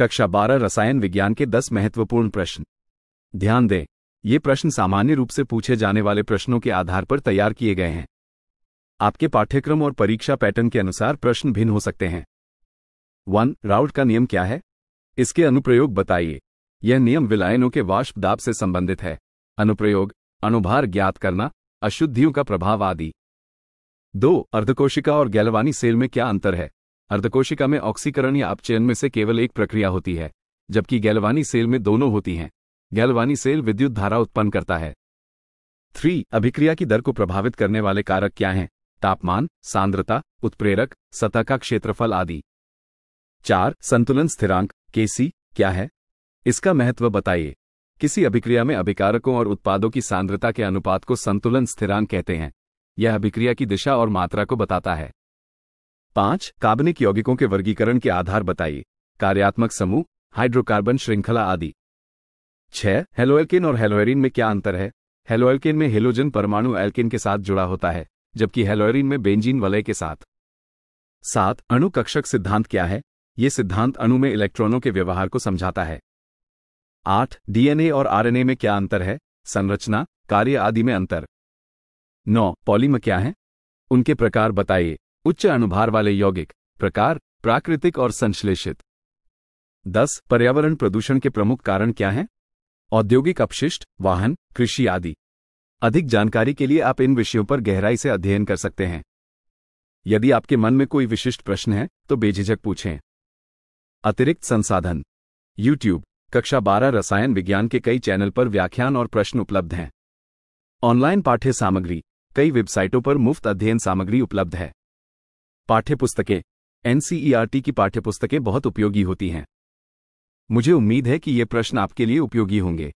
कक्षा बारह रसायन विज्ञान के दस महत्वपूर्ण प्रश्न ध्यान दें ये प्रश्न सामान्य रूप से पूछे जाने वाले प्रश्नों के आधार पर तैयार किए गए हैं आपके पाठ्यक्रम और परीक्षा पैटर्न के अनुसार प्रश्न भिन्न हो सकते हैं वन राउट का नियम क्या है इसके अनुप्रयोग बताइए यह नियम विलायनों के वाष्प दाब से संबंधित है अनुप्रयोग अनुभार ज्ञात करना अशुद्धियों का प्रभाव आदि दो अर्धकोशिका और गैलवानी सेल में क्या अंतर है अर्धकोशिका में ऑक्सीकरण या अपचयन में से केवल एक प्रक्रिया होती है जबकि गैलवानी सेल में दोनों होती हैं गैलवानी सेल विद्युत धारा उत्पन्न करता है थ्री अभिक्रिया की दर को प्रभावित करने वाले कारक क्या हैं तापमान सांद्रता उत्प्रेरक सतह का क्षेत्रफल आदि चार संतुलन स्थिरांक केसी क्या है इसका महत्व बताइए किसी अभिक्रिया में अभिकारकों और उत्पादों की सांद्रता के अनुपात को संतुलन स्थिरांक कहते हैं यह अभिक्रिया की दिशा और मात्रा को बताता है पांच कार्बनिक यौगिकों के वर्गीकरण के आधार बताइए कार्यात्मक समूह हाइड्रोकार्बन श्रृंखला आदि छह हेलोएल्किन और हेलोएरिन में क्या अंतर है हेलोएल्किन में हेलोजन परमाणु एल्किन के साथ जुड़ा होता है जबकि हेलोएरिन में बेंजीन वलय के साथ सात अणु कक्षक सिद्धांत क्या है ये सिद्धांत अणु में इलेक्ट्रॉनों के व्यवहार को समझाता है आठ डीएनए और आरएनए में क्या अंतर है संरचना कार्य आदि में अंतर नौ पॉलीम क्या है उनके प्रकार बताइए उच्च अनुभार वाले यौगिक प्रकार प्राकृतिक और संश्लेषित 10. पर्यावरण प्रदूषण के प्रमुख कारण क्या हैं औद्योगिक अपशिष्ट वाहन कृषि आदि अधिक जानकारी के लिए आप इन विषयों पर गहराई से अध्ययन कर सकते हैं यदि आपके मन में कोई विशिष्ट प्रश्न है तो बेझिझक पूछें अतिरिक्त संसाधन YouTube कक्षा बारह रसायन विज्ञान के कई चैनल पर व्याख्यान और प्रश्न उपलब्ध हैं ऑनलाइन पाठ्य सामग्री कई वेबसाइटों पर मुफ्त अध्ययन सामग्री उपलब्ध है पाठ्यपुस्तकें एनसीईआरटी e की पाठ्यपुस्तकें बहुत उपयोगी होती हैं मुझे उम्मीद है कि ये प्रश्न आपके लिए उपयोगी होंगे